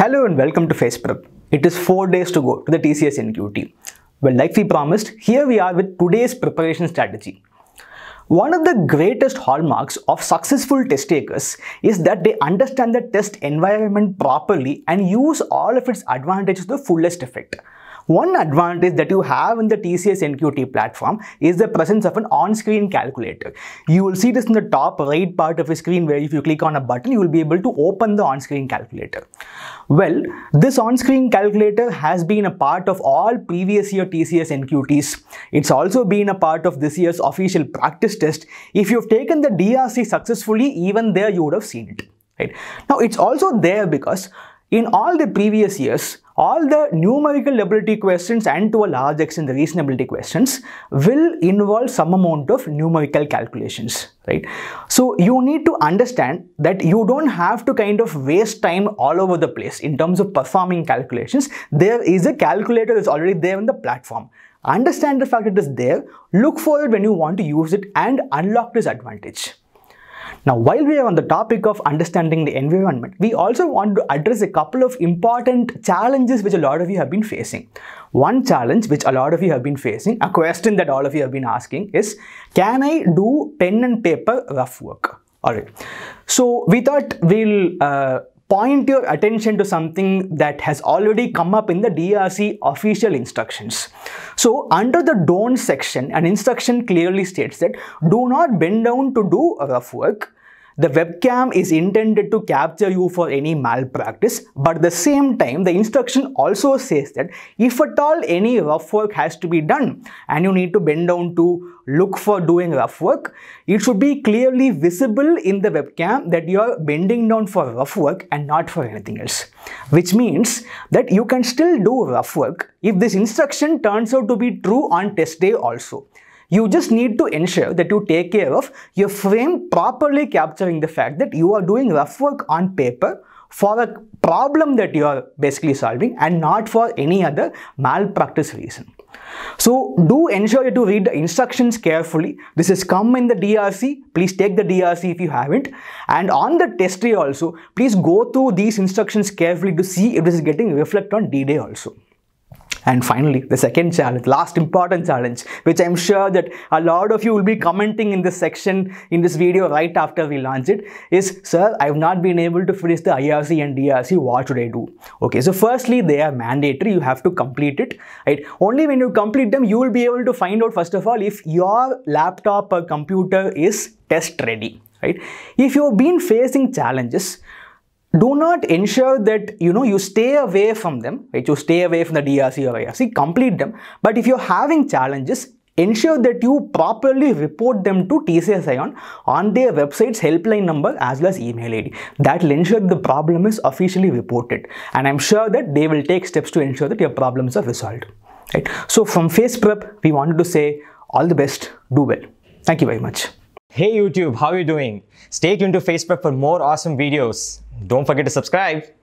Hello and welcome to Face Prep. It is 4 days to go to the TCS NQT. Well, like we promised, here we are with today's preparation strategy. One of the greatest hallmarks of successful test takers is that they understand the test environment properly and use all of its advantages to the fullest effect. One advantage that you have in the TCS NQT platform is the presence of an on-screen calculator. You will see this in the top right part of your screen where if you click on a button, you will be able to open the on-screen calculator. Well, this on-screen calculator has been a part of all previous year TCS NQTs. It's also been a part of this year's official practice test. If you've taken the DRC successfully, even there you would have seen it. Right? Now, it's also there because in all the previous years, all the numerical ability questions and to a large extent the reasonability questions will involve some amount of numerical calculations right so you need to understand that you don't have to kind of waste time all over the place in terms of performing calculations there is a calculator that's already there on the platform understand the fact it is there look for it when you want to use it and unlock this advantage now, while we are on the topic of understanding the environment, we also want to address a couple of important challenges which a lot of you have been facing. One challenge which a lot of you have been facing, a question that all of you have been asking is, can I do pen and paper rough work? Alright, so we thought we'll uh, point your attention to something that has already come up in the DRC official instructions. So under the don't section, an instruction clearly states that do not bend down to do rough work the webcam is intended to capture you for any malpractice, but at the same time, the instruction also says that if at all any rough work has to be done and you need to bend down to look for doing rough work, it should be clearly visible in the webcam that you are bending down for rough work and not for anything else. Which means that you can still do rough work if this instruction turns out to be true on test day also. You just need to ensure that you take care of your frame properly capturing the fact that you are doing rough work on paper for a problem that you are basically solving and not for any other malpractice reason. So do ensure you to read the instructions carefully. This is come in the DRC. Please take the DRC if you haven't. And on the test day also, please go through these instructions carefully to see if this is getting reflected on D-Day also. And finally, the second challenge, last important challenge, which I'm sure that a lot of you will be commenting in this section in this video right after we launch it, is, sir, I've not been able to finish the IRC and DRC, what should I do? Okay, so firstly, they are mandatory, you have to complete it, right? Only when you complete them, you will be able to find out, first of all, if your laptop or computer is test ready, right? If you've been facing challenges, do not ensure that you know you stay away from them right you stay away from the drc or irc complete them but if you're having challenges ensure that you properly report them to tcs ion on their website's helpline number as well as email id that will ensure the problem is officially reported and i'm sure that they will take steps to ensure that your problems are resolved right so from face prep we wanted to say all the best do well thank you very much Hey YouTube, how are you doing? Stay tuned to Facebook for more awesome videos. Don't forget to subscribe.